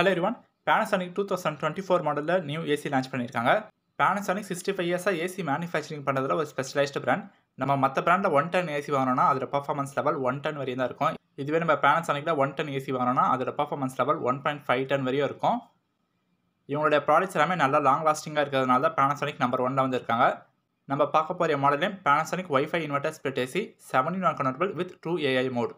hello இருவான் Panasonic two thousand twenty four மாடலில் new AC launch பண்ணியிருக்காங்க பேனசானிக் சிக்ஸ்டி ஃபைவ் இயர்ஸாக ஏசி மேனுஃபேக்சரிங் பண்ணுறதுல ஒரு ஸ்பெஷலைஸ்டு ப்ராண்ட் நம்ம மற்ற பிராண்டில் ஒன் டென் ஏசி வாங்கினோம்னா அதில் பர்ஃபார்மன்ஸ் லெவல் ஒன் டென் வரையும் தான் இருக்கும் இதுவே நம்ம பேனசானிக்கில் ஒன் டென் ஏசி வாங்கினோம்னா அதில் performance level one point five ton வரையும் இருக்கும் இவங்களுடைய ப்ராடக்ட்ஸ் எல்லாமே நல்லா லாங் லாஸ்டிங்காக இருக்கிறதுனால தான் பேனசானிக் நம்பர் ஒனில் வந்திருக்காங்க நம்ம பார்க்க போகிற மாடலையும் Panasonic WiFi inverter split AC seven in one convertible with two AI mode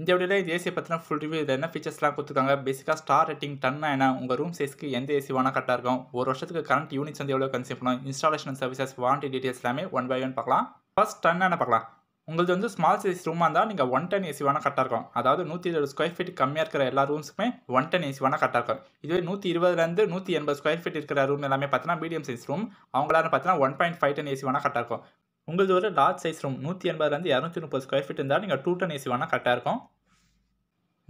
இந்த வீடியோவில் ஏசி பற்றின ஃபுல் ரிவ்யூ இதில் என்ன ஃபீச்சர்ஸ்லாம் கொடுத்துருக்காங்க பேசிக்காக ஸ்டார் ரேட்டிங் டன்னா என்ன உங்கள் ரூம் சைஸ்க்கு எந்த ஏசி வேணால் கரெக்டாக இருக்கும் ஒரு வருஷத்துக்கு கரண்ட் யூனிட்ஸ் வந்து எவ்வளோ கன்சியூம் பண்ணணும் இன்ஸ்டாலேஷன் சர்வீசஸ் வாரண்டி டீட்டெயில்ஸ் எல்லாமே ஒன் பை ஒன் பார்க்கலாம் ஃபஸ்ட் டன் என்ன பார்க்கலாம் உங்களுக்கு வந்து ஸ்மால் சைஸ் ரூமாக இருந்தால் நீங்கள் ஒன் டென் ஏசி வேணால் கரெக்டாக இருக்கும் அதாவது நூற்றி இருபது ஸ்கொயர் ஃபீட் கம்மியாக இருக்கிற எல்லா ரூம்ஸுக்குமே ஒன் டென் ஏசி வேணால் கரெக்டாக இருக்கும் இதுவே நூற்றி இருபதுலேருந்து நூற்றி எண்பது ஸ்கொயர் ஃபீட் இருக்கிற ரூம் எல்லாமே பார்த்தீங்கன்னா மீடியம் சைஸ் ரூம் அவங்களால பார்த்தீங்கன்னா one point five ton AC வேணால் கரெக்டாக இருக்கும் உங்களுக்கு ஒரு லார்ஜ் சைஸ் ரூம் நூற்றி எண்பதுலேருந்து இரநூத்தி முப்பது ஸ்கொயர் ஃபீட் இருந்தால் நீங்கள் டூ டென் ஏசி வேணால் கரெக்டாக இருக்கும்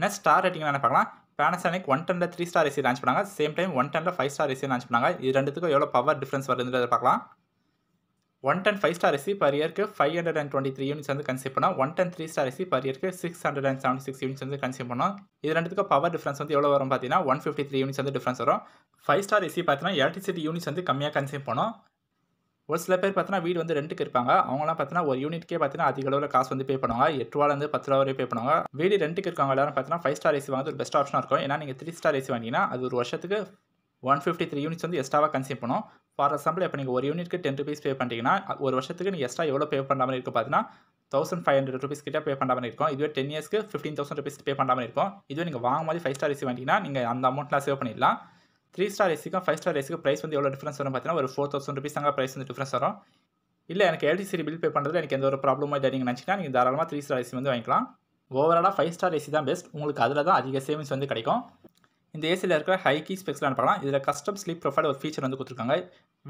நெக்ஸ்ட் ஸ்டார் ரேட்டிங் வேணால் பார்க்கலாம் பேனசானிக் ஒன் டென்ல த்ரீ ஸ்டார் ஏசி லான்ச் பண்ணாங்க சேம் டைம் ஒன் டென்ல ஃபைவ் ஸ்டார் ஏசி லான்ச் பண்ணாங்க இது ரெண்டுத்துக்கும் எவ்வளோ பவர் டிஃப்ரென்ஸ் வருதுன்றதை பார்க்கலாம் one ten five star AC per இயருக்கு five hundred and twenty three units வந்து கன்சியூம் பண்ணால் one ten three star AC per இயருக்கு six hundred and seventy six units வந்து கன்சியூம் பண்ணோம் இது ரெண்டுக்கும் பவர் டிஃப்ரென்ஸ் வந்து எவ்வளோ வரும் பார்த்தீங்கன்னா ஒன் ஃபிஃப்டி த்ரீ யூனிட்ஸ் வந்து டிஃப்ரென்ஸ் வரும் ஃபைவ் ஸ்டார் ஏசி பார்த்தீங்கன்னா எலக்ட்ரிசிட்டி யூனிட்ஸ் வந்து கம்மியாக கன்சியூம் பண்ணோம் ஒரு சில பேர் பார்த்தீங்கன்னா வீடு வந்து ரெண்டுக்கு இருப்பாங்க அவங்களாம் பார்த்தீங்கன்னா ஒரு யூனிட்கே பார்த்தீங்கன்னா அதிக அளவில் காசு வந்து பே பண்ணுவாங்க எட்டு ரூபாலேருந்து பத்து ரூபா பே பண்ணுவாங்க வீடு ரெண்டுக்கு இருக்கவங்க எல்லாரும் பார்த்தீங்கன்னா ஃபைவ் ஸ்டார் ஏசி வாங்குறது ஒரு பெஸ்ட் ஆப்ஷனாக இருக்கும் ஏன்னா நீங்கள் த்ரீ ஸ்டார் ஏசி வாங்கினா அது ஒரு வருஷத்துக்கு ஒன் ஃபிஃப்டி த்ரீ யூனிட்ஸ் வந்து எக்ஸ்ட்ராவாக கன்சியூம் பண்ணும் ஃபார் எக்ஸாம்பிள் இப்போ நீங்கள் ஒரு யூனிட்க்கு டென் ருபீஸ் பே பண்ணிட்டீங்கன்னா ஒரு வருஷத்துக்கு நீங்கள் எக்ஸ்ட்ரா எவ்வளோ பே பண்ணுற மாதிரி இருக்கும் பார்த்தீங்கன்னா தௌசண்ட் ஃபைவ் ஹண்ட்ரட் ருபீஸ் கிட்டே பே பண்ணுற மாதிரி இருக்கும் இதுவே டென் இயர்ஸ்க்கு ஃபிஃப்டீன் தௌசண்ட் ருபீஸ் பே பண்ணுற மாதிரி இருக்கும் இதுவே நீங்கள் வாங்கும்போது ஃபைவ் ஸ்டார் ஏசி வாங்கிட்டீங்கன்னா நீங்கள் அந்த அமௌண்ட்லாம் சேவ் பண்ணிடலாம் த்ரீ ஸ்டார் ஏசிக்கும் ஃபைவ் ஸ்டார் ஏசிக்கும் ப்ரைஸ் வந்து எவ்வளோ டிஃப்ரென்ஸ் வரும் பார்த்தீங்கன்னா ஒரு ஃபோர் தௌசண்ட் ருபீஸ் தாங்க ப்ரைஸ் வந்து டிஃப்ரென்ஸ் வரும் இல்லை எனக்கு எல்டிசி பில் பே பண்ணுறது எனக்கு எந்த ஒரு ப்ராப்ளமும் இல்லை நீங்கள் நினச்சிங்கன்னா நீங்கள் தாராளமாக த்ரீ ஸ்டார் ஏசி வந்து வாங்கிக்கலாம் ஓவராலாக ஃபைவ் ஸ்டார் ஏசி தான் பெஸ்ட் உங்களுக்கு அதில் தான் அதிக சேவிங்ஸ் வந்து கிடைக்கும் இந்த ஏசியில் இருக்கிற ஹை கீ ஸ்பெக்ஸ்லாம் பார்க்கலாம் இதில் கஸ்டம் ஸ்லீப் ப்ரொஃபைல் ஒரு ஃபீச்சர் வந்து கொடுத்துருக்காங்க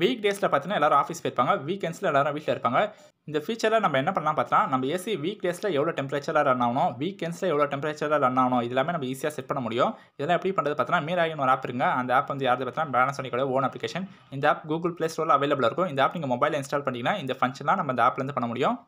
வீக் டேஸில் பார்த்தீங்கன்னா எல்லாரும் ஆஃபீஸ் போயிருப்பாங்க வீக்கெண்ட்ஸில் எல்லாரும் வீட்டில் இருப்பாங்க இந்த ஃபீச்சரில் நம்ம என்ன பண்ணலாம் பார்த்தா நம்ம ஏசி வீக் டேஸில் எவ்வளோ டெம்பரேச்சராக ரன் ஆகணும் வீக்கெண்ட்ஸில் எவ்வளோ டெம்பரேச்சரில் ரன் ஆகணும் இது எல்லாமே நம்ம ஈஸியாக செட் பண்ண முடியும் இதெல்லாம் எப்படி பண்ணுறது பார்த்தீங்கன்னா மீராயின் ஒரு ஆப் இருங்க அந்த ஆப் வந்து யார் பார்த்தீங்கன்னா பேலன்ஸ் ஓன் அப்ளிகேஷன் இந்த ஆப் கூகுள் ப்ளே ஸ்டோரில் அவைலபிள் இருக்கும் இந்த ஆப் நீங்கள் மொபைலில் இன்ஸ்டால் பண்ணிங்கன்னா இந்த ஃபங்க்ஷன்லாம் நம்ம இந்த ஆப்லேருந்து பண்ண முடியும்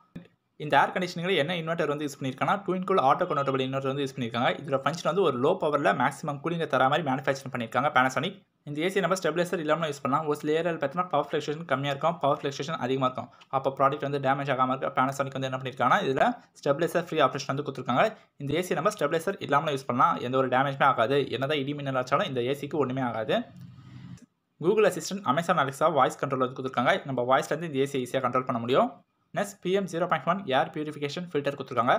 இந்த ஏர் கண்டிஷனில் என்ன இன்வெர்ட்டர் வந்து யூஸ் பண்ணியிருக்காங்கன்னா two cool auto convertible inverter வந்து யூஸ் பண்ணியிருக்காங்க இதோட ஃபங்க்ஷன் வந்து ஒரு லோ பவரில் மேக்ஸிமம் கூலிங்கை தர மாதிரி மேனுஃபேக்சர் பண்ணியிருக்காங்க பேனசானிக் இந்த ஏசி நம்ம ஸ்டெபிலைசர் இல்லாமல் யூஸ் பண்ணலாம் ஒரு சில ஏரியாவில் பார்த்தீங்கன்னா பவர் ஃப்ளக்ஷேஷன் கம்மியாக இருக்கும் பவர் ஃப்ளக்ஷேஷன் அதிகமாக இருக்கும் அப்போ ப்ராடக்ட் வந்து டேமேஜ் ஆகாமல் இருக்க பேனசானிக் வந்து என்ன பண்ணியிருக்காங்க இதில் ஸ்டெபிலைசர் ஃப்ரீ ஆப்ரேஷன் வந்து கொடுத்துருக்காங்க இந்த ஏசி நம்ம ஸ்டெபிலைசர் இல்லாமல் யூஸ் பண்ணலாம் எந்த ஒரு டேமேஜுமே ஆகாது என்னதான் இடி மின்னல் ஆச்சாலும் இந்த ஏசிக்கு ஒன்றுமே ஆகாது Google assistant Amazon Alexa voice control வந்து கொடுத்துருக்காங்க நம்ம வாய்ஸ்லேருந்து இந்த ஏசி ஈஸியாக கண்ட்ரோல் பண்ண முடியும் next PM zero point one air purification filter கொடுத்துருக்காங்க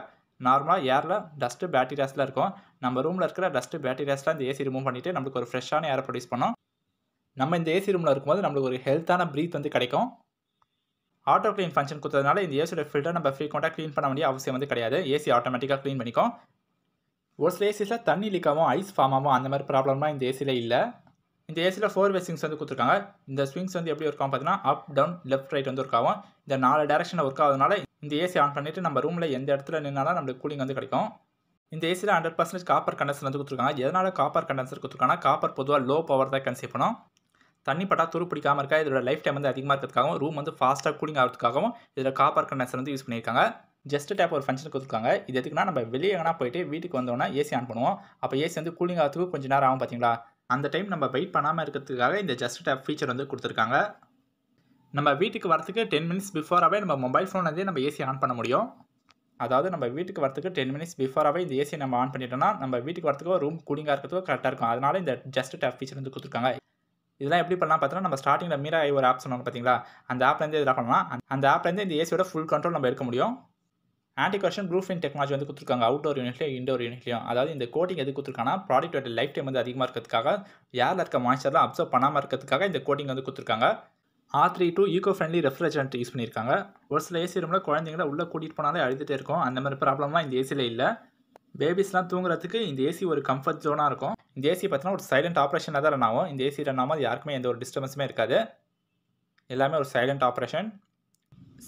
நார்மலாக ஏரில் டஸ்ட்டு பேக்டீரியாஸில் இருக்கும் நம்ம ரூமில் இருக்கிற டஸ்ட்டு பேட்டீரியாஸில் இந்த ஏசி ரிமூவ் பண்ணிவிட்டு நம்மளுக்கு ஒரு ஃப்ரெஷ்ஷான ஏரை ப்ரொடியூஸ் பண்ணோம் நம்ம இந்த ஏசி ரூமில் இருக்கும்போது நம்மளுக்கு ஒரு ஹெல்த்தான ப்ரீத் வந்து கிடைக்கும் ஆட்டோ க்ளீன் ஃபங்க்ஷன் கொடுத்ததுனால இந்த ஏசியோட ஃபில்டர் நம்ம ஃப்ரீக்வெண்ட்டாக க்ளீன் பண்ண வேண்டிய அவசியம் வந்து கிடையாது ஏசி ஆட்டோமேட்டிக்காக க்ளீன் பண்ணிக்கும் ஒரு சில ஏசியில் தண்ணி லீக்காகவும் ஐஸ் ஃபார்மாகவும் அந்த மாதிரி ப்ராப்ளமாக இந்த ஏசியில் இல்லை இந்த ஏசியில் ஃபோர் வே ஸ்விங்ஸ் வந்து கொடுத்துருக்காங்க இந்த ஸ்விங்ஸ் வந்து எப்படி ஒர்க் ஆகும் பார்த்தீங்கன்னா அப் டவுன் லெஃப்ட் ரைட் வந்து ஒர்க் ஆகும் இந்த நாலு டேரக்ஷனில் ஒர்க் ஆகுதுனால இந்த ஏசி ஆன் பண்ணிவிட்டு நம்ம ரூமில் எந்த இடத்துல நின்னாலும் நம்மளுக்கு கூலிங் வந்து கிடைக்கும் இந்த ஏசியில் ஹண்ட்ரட் பர்சன்டேஜ் காப்பர் கண்டன்சர் வந்து கொடுத்துருக்காங்க எதனால் காப்பர் கண்டன்சர் கொடுத்துருக்காங்கன்னா காப்பர் பொதுவாக லோ பவர் தான் கன்சீவ் பண்ணும் தண்ணி பட்டா துரு பிடிக்காமல் இருக்கா இதோட லைஃப் டைம் வந்து அதிகமாக இருக்கிறதுக்காகவும் ரூம் வந்து ஃபாஸ்ட்டாக கூலிங் ஆகிறதுக்காகவும் இதில் காப்பர் கண்டன்சர் வந்து யூஸ் பண்ணியிருக்காங்க ஜஸ்ட் டேப் ஒரு ஃபங்க்ஷன் கொடுத்துருக்காங்க இது எதுக்குன்னா நம்ம வெளியே எங்கன்னா போயிட்டு வீட்டுக்கு வந்தோன்னா ஏசி ஆன் பண்ணுவோம் அப்போ ஏசி வந்து கூலிங் ஆகிறதுக்கு கொஞ்சம் நேரம் ஆகும் பார்த்தீங்களா அந்த டைம் நம்ம வெயிட் பண்ணாமல் இருக்கிறதுக்காக இந்த ஜஸ்ட் டேப் ஃபீச்சர் வந்து கொடுத்துருக்காங்க நம்ம வீட்டுக்கு வரத்துக்கு டென் மினிட்ஸ் பிஃபோராகவே நம்ம மொபைல் ஃபோன் வந்து நம்ம ஏசி ஆன் பண்ண முடியும் அதாவது நம்ம வீட்டுக்கு வரத்துக்கு டென் மினிட்ஸ் பிஃபோராகவே இந்த ஏசியை நம்ம ஆன் பண்ணிட்டோம்னா நம்ம வீட்டுக்கு வரத்துக்கு ரூம் கூலிங்காக இருக்கிறதுக்கோ கரெக்டாக இருக்கும் அதனால இந்த ஜஸ்ட் டேப் ஃபீச்சர் வந்து கொடுத்துருக்காங்க இதெல்லாம் எப்படி பண்ணலாம் பார்த்தோன்னா நம்ம ஸ்டார்டிங்கில் மீரா ஒரு ஆப் சொன்னாங்க பார்த்தீங்களா அந்த ஆப்லேருந்து இதெல்லாம் பண்ணலாம் அந்த ஆப்லேருந்து இந்த ஏசியோட ஃபுல் கண்ட்ரோல் நம்ம எடுக்க முடியும் anti corrosion proof in technology வந்து கொடுத்துருக்காங்க அவுட்டோர் யூனிட்லையும் இன்டோர் யூனிட்லையும் அதாவது இந்த கோட்டிங் எது கொடுத்துருக்காங்கன்னா ப்ராடக்ட்டோட லைஃப் டைம் வந்து அதிகமாக இருக்கிறதுக்காக ஏரில் இருக்க மாய்ச்சர்லாம் அப்சர்வ் பண்ணாமல் இருக்கிறதுக்காக இந்த கோட்டிங் வந்து கொடுத்துருக்காங்க R three two eco friendly refrigerant use பண்ணியிருக்காங்க ஒரு சில ஏசி ரூமில் குழந்தைங்கள உள்ளே கூட்டிகிட்டு போனாலே அழுதுகிட்டே இருக்கும் அந்த மாதிரி ப்ராப்ளம்லாம் இந்த ஏசியில் இல்லை பேபிஸ்லாம் தூங்குறதுக்கு இந்த ஏசி ஒரு கம்ஃபர்ட் ஜோனாக இருக்கும் இந்த ஏசி பார்த்தீங்கன்னா ஒரு சைலண்ட் ஆப்ரேஷனாக தான் ரன் ஆகும் இந்த ஏசி ரன் ஆகும் யாருக்குமே எந்த ஒரு டிஸ்டர்பன்ஸுமே இருக்காது எல்லாமே ஒரு சைலண்ட் ஆப்ரேஷன்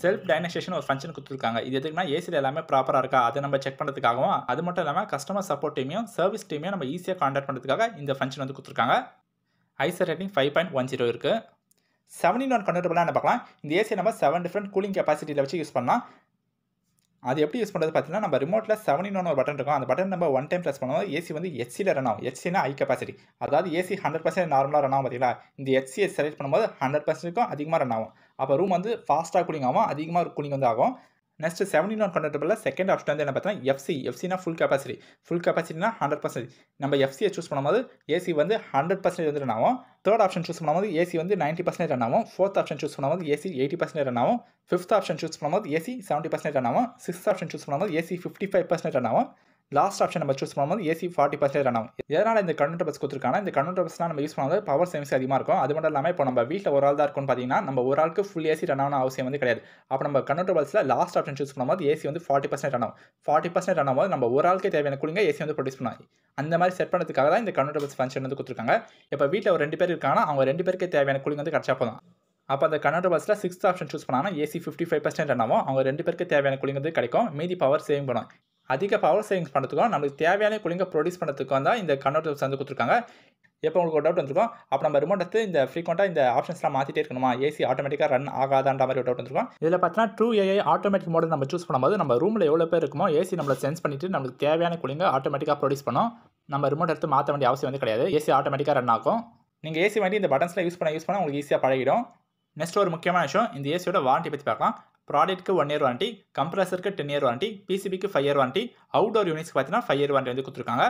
செல்ஃப் டைனஸ்டேஷன் ஒரு ஃபங்க்ஷன் கொடுத்துருக்காங்க இது எதுக்குன்னா ஏசியில் எல்லாமே ப்ராப்பராக இருக்கா அதை நம்ம செக் பண்ணுறதுக்காகவும் அது மட்டும் இல்லாமல் கஸ்டமர் சப்போர்ட் டீமையும் சர்வீஸ் டீமையும் நம்ம ஈஸியாக காண்டாக்ட் பண்ணுறதுக்காக இந்த ஃபங்க்ஷன் வந்து கொடுத்துருக்காங்க ISEER rating five point one zero இருக்குது செவன் இன் ஒன் கன்வெர்டபுளாக பார்க்கலாம் இந்த ஏசி நம்ம செவன் டிஃப்ரெண்ட் கூலிங் கெப்பாசிட்டியில் வச்சு யூஸ் பண்ணலாம் அது எப்படி யூஸ் பண்ணுறது பார்த்தீங்கன்னா நம்ம ரிமோட்டில் செவன் இன் ஒன் ஒரு பட்டன் இருக்கும் அந்த பட்டன் நம்ம ஒன் டைம் ப்ரெஸ் பண்ணுவோம் ஏசி வந்து எச்சியில் ரன் ஆகும் ஹெச்சினா ஹை கெப்பாசிட்டி அதாவது ஏசி ஹண்ட்ரட் பர்சன்ட் நார்மலாக ரன் ஆகும் பார்த்தீங்களா இந்த எச்சியை செலக்ட் பண்ணும்போது ஹண்ட்ரட் பர்சன்ட்டுக்கும் அதிகமாக ரன் ஆகும் அப்போ ரூம் வந்து ஃபாஸ்ட்டாக கூலிங் ஆகும் அதிகமாக கூலிங் வந்து ஆகும் நெக்ஸ்ட் செவன்டி நான் கண்டர்டபிளில் செகண்ட் ஆப்ஷன் வந்து என்ன பார்த்தீங்கன்னா எஃப்சி எஃப்சினா ஃபுல் கெப்பாசிட்டி ஃபுல் கெப்பாசிட்டினா ஹண்ட்ரட் பர்சன்டேஜ் நம்ம எஃப்சியை சூஸ் பண்ணும்போது ஏசி வந்து ஹண்ட்ரட் பர்சன்டேஜ் வந்து ரன் ஆகும் தேர்ட் ஆப்ஷன் சூஸ் பண்ணும்போது ஏசி வந்து நைன்ட்டி பர்சன்டேஜ் ரன் ஆகும் ஃபோர்த் ஆப்ஷன் சூஸ் பண்ணும்போது ஏசி எயிட்டி பர்சன்டேஜ் ரன் ஆகும் ஃபிஃப்த் ஆப்ஷன் சூஸ் பண்ணும்போது ஏசி செவன்ட்டி பர்சன்டேஜ் ரன் ஆகும் சிக்ஸ்த் ஆப்ஷன் சூஸ் பண்ணும்போது AC fifty five percentage run ஆகும் லாஸ்ட் ஆப்ஷன் நம்ம சூஸ் பண்ணும்போது ஏசி ஃபார்ட்டி பர்சன்டேஜ் ரன் ஆகும் எதனால் இந்த கன்வெர்டர் பஸ் கொடுத்துருக்காங்க இந்த கன்வெர்டர் பஸ்லாம் நம்ம யூஸ் பண்ணுவது பவர் சேமிங்ஸ் அதிகமாக இருக்கும் அது மட்டும் இல்லாமல் இப்போ நம்ம வீட்டில் ஒரு ஆள் தான் இருக்கும்னு பார்த்தீங்கன்னா நம்ம ஒரு ஆளுக்கு ஃபுல் ஏசி ரன் ஆகணும் அவசியம் வந்து கிடையாது அப்போ நம்ம கன்வெர்டர் பஸ்ஸில் லாஸ்ட் ஆப்ஷன் சூஸ் பண்ணும்போது ஏசி வந்து ஃபார்ட்டி பர்சன்ட் ரன் ஆகும் ஃபார்ட்டி பர்சன்ட் ரன் ஆகும்போது நம்ம ஒரு ஆளுக்கு தேவையான கூலிங்க ஏசி வந்து ப்ரொடியூஸ் பண்ணுவாங்க அந்த மாதிரி செட் பண்ணுறதுக்காக தான் இந்த கன்வெர்டர் பஸ் ஃபங்க்ஷன் வந்து கொடுத்துருக்காங்க இப்போ வீட்டில் ஒரு ரெண்டு பேர் இருக்காங்கன்னா அவங்க ரெண்டு பேருக்கு தேவையான கூலிங் வந்து கிடச்சா போதும் அப்போ அந்த கன்வெர்டர் பஸ்ஸில் சிக்ஸ்த் ஆப்ஷன் சூஸ் பண்ணாங்கன்னா AC fifty five percent run ஆகும் அவங்க ரெண்டு பேருக்கு தேவையான கூலிங் வந்து கிடைக்கும் மீதி பவர் சேவிங் பண்ணும் அதிக பவர் சேவிங்ஸ் பண்ணுறதுக்கும் நம்மளுக்கு தேவையான கூலிங்க ப்ரொடியூஸ் பண்ணுறதுக்கு தான் இந்த கன்வெர்ட்டர்ஸ் வந்து கொடுத்துருக்காங்க எப்போ உங்களுக்கு ஒரு டவுட் வந்துருக்கோம் அப்போ நம்ம ரிமோட் எடுத்து இந்த ஃப்ரீக்வெண்ட்டாக இந்த ஆப்ஷன்ஸ்லாம் மாற்றிட்டே இருக்கணுமா ஏசி ஆட்டோமேட்டிக்காக ரன் ஆகாதான்ற மாதிரி ஒரு டவுட் வந்துருக்கும் இதில் பார்த்தீங்கன்னா ட்ரூ ஏஐ ஆட்டோமேட்டிக் மோடல் நம்ம சூஸ் பண்ணும்போது நம்ம ரூமில் எவ்வளோ பேர் இருக்குமோ ஏசி நம்மளை சென்ஸ் பண்ணிவிட்டு நமக்கு தேவையான கூலிங்க ஆட்டோமேட்டிக்காக ப்ரொடியூஸ் பண்ணோம் நம்ம ரிமோட் எடுத்து மாற்ற வேண்டிய அவசியம் வந்து கிடையாது ஏசி ஆட்டோமேட்டிக்காக ரன் ஆகும் நீங்கள் ஏசி வாங்கி இந்த பட்டன்ஸ்லாம் யூஸ் பண்ண யூஸ் பண்ணால் உங்களுக்கு ஈஸியாக பழகிடும் நெக்ஸ்ட் ஒரு முக்கியமான விஷயம் இந்த ஏசியோட வாரண்ட்டி பற்றி பார்க்கலாம் ப்ராடக்ட்க்கு ஒன் இயர் வாரண்டி கம்ப்ரஸருக்கு டென் இயர் வாரண்டி பிசிபிக்கு five year warranty outdoor units பார்த்தீங்கன்னா ஃபைவ் இயர் வாரண்டி வந்து கொடுத்துருக்காங்க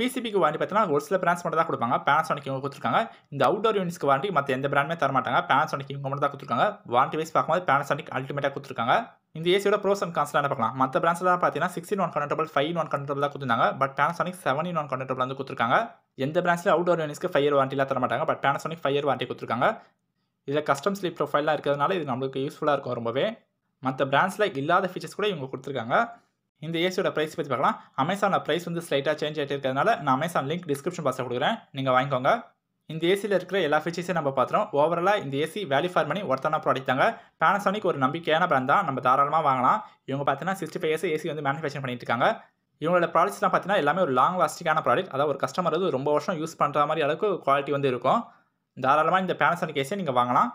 பிசிபிக்கு வாண்டி பார்த்தீங்கன்னா ஒரு சில பிராண்ட்ஸ் மட்டும் தான் கொடுப்பாங்க பேனாசோனிக் இவங்க கொடுத்துருக்காங்க இந்த அவுடோர் யூனிட்ஸ்க்கு வாண்டி மற்ற எந்த பிராண்டுமே தரமாட்டாங்க பேனாசோனிக் இவங்க மட்டும் தான் கொடுத்துருக்காங்க வாண்டி வைஸ் பார்க்கும்போது பேனாசோனிக் அல்டிமேட்டாக கொடுத்துருக்காங்க இந்த ஏசியோட ப்ரோஸ் அண்ட் என்ன பார்க்கலாம் மற்ற பிராண்ட்ஸ் பார்த்தீங்கன்னா six one convertible five one convertible தான் கொடுத்துருந்தாங்க but Panasonic seven one convertible வந்து கொடுத்துருக்காங்க எந்த பிராண்ட்ஸ்ல அவுடோர் யூனிஸ்க்கு ஃபைவ் இயர் வாரண்டிலாம் மாட்டாங்க but Panasonic five year warranty கொடுத்துருக்காங்க இதில் கஸ்டம் ஸ்லீப் ப்ரொஃபைலாக இருக்கிறதுனால இது நம்மளுக்கு யூஸ்ஃபுல்லாக இருக்கும் ரொம்பவே மற்ற பிராண்ட்ஸில் இல்லாத ஃபீச்சர்ஸ் கூட இவங்க கொடுத்துருக்காங்க இந்த ஏசியோட ப்ரைஸ் பற்றி பார்க்கலாம் அமேசானில் ப்ரைஸ் வந்து ஸ்லைட்டாக சேஞ்ச் ஆகிட்டு இருக்கிறதுனால நான் அமேசான் லிங்க் டிஸ்கிரிப்ஷன் பாக்ஸில் கொடுக்குறேன் நீங்கள் வாங்கிக்கோங்க இந்த ஏசியில் இருக்கிற எல்லா ஃபீச்சர்ஸையும் நம்ம பார்த்துறோம் ஓவராலாக இந்த ஏசி வேல்யூ ஃபார் மணி ஒருத்தான ப்ராடக்ட் தாங்க பேனசானிக் ஒரு நம்பிக்கையான பிராண்ட் தான் நம்ம தாராளமாக வாங்கலாம் இவங்க பார்த்தீங்கன்னா சிக்ஸ்டி ஃபைவ் இயர்ஸ் ஏசி வந்து மேனுஃபேக்சர் பண்ணிட்டு இருக்காங்க இவங்களோட ப்ராடக்ட்ஸ்லாம் பார்த்தீங்கன்னா எல்லாமே ஒரு லாங் லாஸ்டிக்கான ப்ராடக்ட் அதாவது ஒரு கஸ்டமர் வந்து ரொம்ப வருஷம் யூஸ் பண்ணுற மாதிரி அளவுக்கு குவாலிட்டி வந்து இருக்கும் தாராளமாக இந்த பேனசானிக் ஏசியை நீங்கள் வாங்கலாம்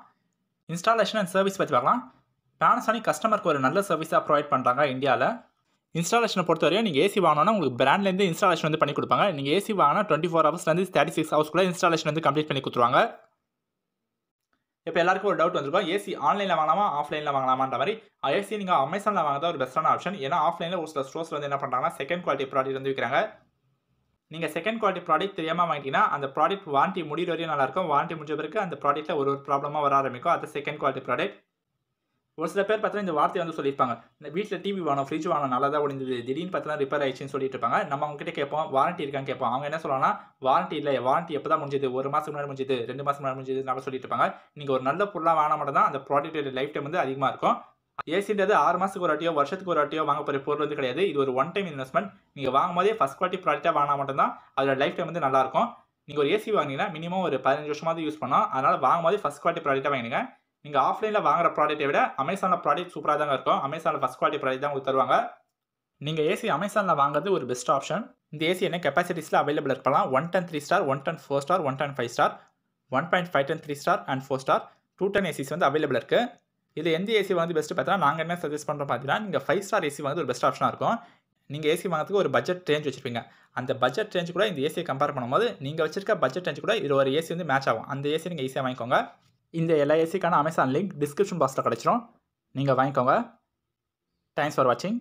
இன்ஸ்டாலேஷன் அண்ட் சர்வீஸ் பற்றி பார்க்கலாம் பேனசானிக் கஸ்டமருக்கு ஒரு நல்ல சர்வீஸாக ப்ரொவைட் பண்ணுறாங்க இந்தியாவில் இன்ஸ்டாலேஷனை பொறுத்தவரையும் நீங்கள் ஏசி வாங்கினா உங்களுக்கு பிராண்ட்லேருந்து இன்ஸ்டாலேஷன் வந்து பண்ணி கொடுப்பாங்க நீங்கள் ஏசி வாங்கினா டுவெண்ட்டி ஃபோர் ஹவர்ஸ்லேருந்து தேர்ட்டி சிக்ஸ் கூட இன்ஸ்டாலேஷன் வந்து கம்ப்ளீட் பண்ணி கொடுத்துருவாங்க இப்போ எல்லாருக்கும் ஒரு டவுட் வந்திருக்கும் ஏசி ஆன்லைனில் வாங்கலாமா ஆஃப்லைனில் வாங்கலாமான்ற மாதிரி ஏசி நீங்கள் அமேசானில் வாங்குறது ஒரு பெஸ்ட்டான ஆப்ஷன் ஏன்னா ஆஃப்லைனில் ஒரு சில ஸ்டோர்ஸ் வந்து என்ன பண்ணுறாங்கன்னா செகண்ட் குவாலிட்டி ப்ராடக்ட் வந்து விற்கிறாங்க நீங்கள் செகண்ட் குவாலிட்டி ப்ராடக்ட் தெரியாமல் வாங்கிட்டீங்கன்னா அந்த ப்ராடக்ட் வாரண்ட்டி முடிகிற வரையும் நல்லாயிருக்கும் வாரண்ட்டி முடிஞ்ச பிறகு அந்த ப்ராடக்ட்டில் ஒரு ஒரு ப்ராப்ளமாக வர ஆரம்பிக்கும் அது செகண்ட் குவாலிட்டி ப்ராடக்ட் ஒரு சில பேர் பார்த்தா இந்த வார்த்தையை வந்து சொல்லியிருப்பாங்க இந்த வீட்டில் டிவி வாங்கணும் ஃப்ரிட்ஜ் வாங்கணும் நல்லா தான் ஒழிந்தது திடீர்னு பார்த்தா ரிப்பேர் ஆயிடுச்சுன்னு சொல்லிட்டு இருப்பாங்க நம்ம அவங்ககிட்ட கேட்போம் வாரண்டி இருக்கான்னு கேட்போம் அவங்க என்ன சொல்லலாம் வாரண்டி இல்லை வாரண்டி எப்போ தான் முடிஞ்சது ஒரு மாதம் முன்னாடி முடிஞ்சது ரெண்டு மாதம் முன்னாடி முடிஞ்சது நல்லா சொல்லிட்டு இருப்பாங்க நீங்கள் ஒரு நல்ல பொருளாக வாங்க மட்டும் தான் அந்த ப்ராடக்ட்டோட லைஃப் டைம் வந்து அதிகமாக இருக்கும் ஏசின்றது ஆறு மாதத்துக்கு ஒரு வாட்டியோ வருஷத்துக்கு ஒரு வாட்டியோ வாங்க போகிற பொருள் வந்து கிடையாது இது ஒரு ஒன் டைம் இன்வெஸ்ட்மெண்ட் நீங்கள் வாங்கும் போதே ஃபஸ்ட் குவாலிட்டி ப்ராடக்ட்டாக வாங்கினா மட்டும்தான் அதோட லைஃப் டைம் வந்து நல்லாயிருக்கும் நீங்கள் ஒரு ஏசி வாங்கினீங்கன்னா மினிமம் ஒரு பதினஞ்சு வருஷமாவது யூஸ் பண்ணோம் அதனால் வாங்கும்போது ஃபஸ்ட் குவாலிட்டி ப்ராடக்ட்டாக வாங்கினீங்க நீங்கள் ஆஃப்லைனில் வாங்குற ப்ராடக்ட்டை விட அமேசானில் ப்ராடக்ட் சூப்பராக தாங்க இருக்கும் அமேசானில் ஃபஸ்ட் குவாலிட்டி ப்ராடக்ட் தான் உங்களுக்கு தருவாங்க நீங்கள் ஏசி அமேசானில் வாங்குறது ஒரு பெஸ்ட் ஆப்ஷன் இந்த ஏசி என்ன கெப்பாசிட்டிஸில் அவைலபிள் இருக்கலாம் one ten three star one ten four star one ten five star one point five ten three star and four star two ten ACs வந்து அவைலபிள் இருக்குது இது எந்த ஏசி வந்து பெஸ்ட்டு பார்த்தீங்கன்னா நாங்கள் என்ன சஜெஸ்ட் பண்ணுறோம் பார்த்தீங்கன்னா நீங்கள் ஃபைவ் ஸ்டார் ஏசி வந்து ஒரு பெஸ்ட் ஆப்ஷனாக இருக்கும் நீங்கள் ஏசி வாங்கிறதுக்கு ஒரு பட்ஜெட் ரேஞ்ச் வச்சுருப்பீங்க அந்த பட்ஜெட் ரேஞ்ச் கூட இந்த ஏசியை கம்பேர் பண்ணும்போது நீங்கள் வச்சிருக்க பட்ஜெட் ரேஞ்ச் கூட இது ஒரு ஏசி வந்து மேட்ச் ஆகும் அந்த ஏசி நீங்கள் ஈஸியாக வாங்கிக்கோங்க இந்த எல்ஐசிக்கான அமேசான் லிங்க் டிஸ்கிரிப்ஷன் பாக்ஸில் கிடச்சிரும் நீங்கள் வாங்கிக்கோங்க தேங்க்ஸ் ஃபார் வாட்சிங்